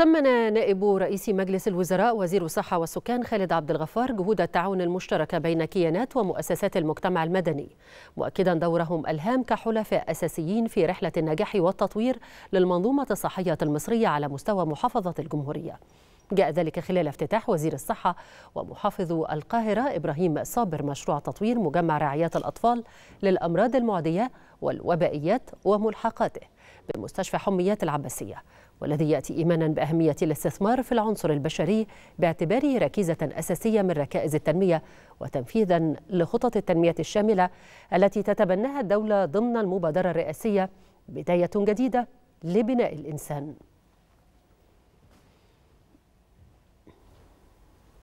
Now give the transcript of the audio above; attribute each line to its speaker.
Speaker 1: ثمن نائب رئيس مجلس الوزراء وزير الصحة والسكان خالد عبد الغفار جهود التعاون المشتركة بين كيانات ومؤسسات المجتمع المدني مؤكدا دورهم الهام كحلفاء أساسيين في رحلة النجاح والتطوير للمنظومة الصحية المصرية على مستوى محافظة الجمهورية جاء ذلك خلال افتتاح وزير الصحة ومحافظ القاهرة إبراهيم صابر مشروع تطوير مجمع رعايات الأطفال للأمراض المعدية والوبائيات وملحقاته بمستشفى حميات العباسية والذي يأتي إيمانا بأهمية الاستثمار في العنصر البشري باعتباره ركيزة أساسية من ركائز التنمية وتنفيذا لخطط التنمية الشاملة التي تتبناها الدولة ضمن المبادرة الرئاسية بداية جديدة لبناء الإنسان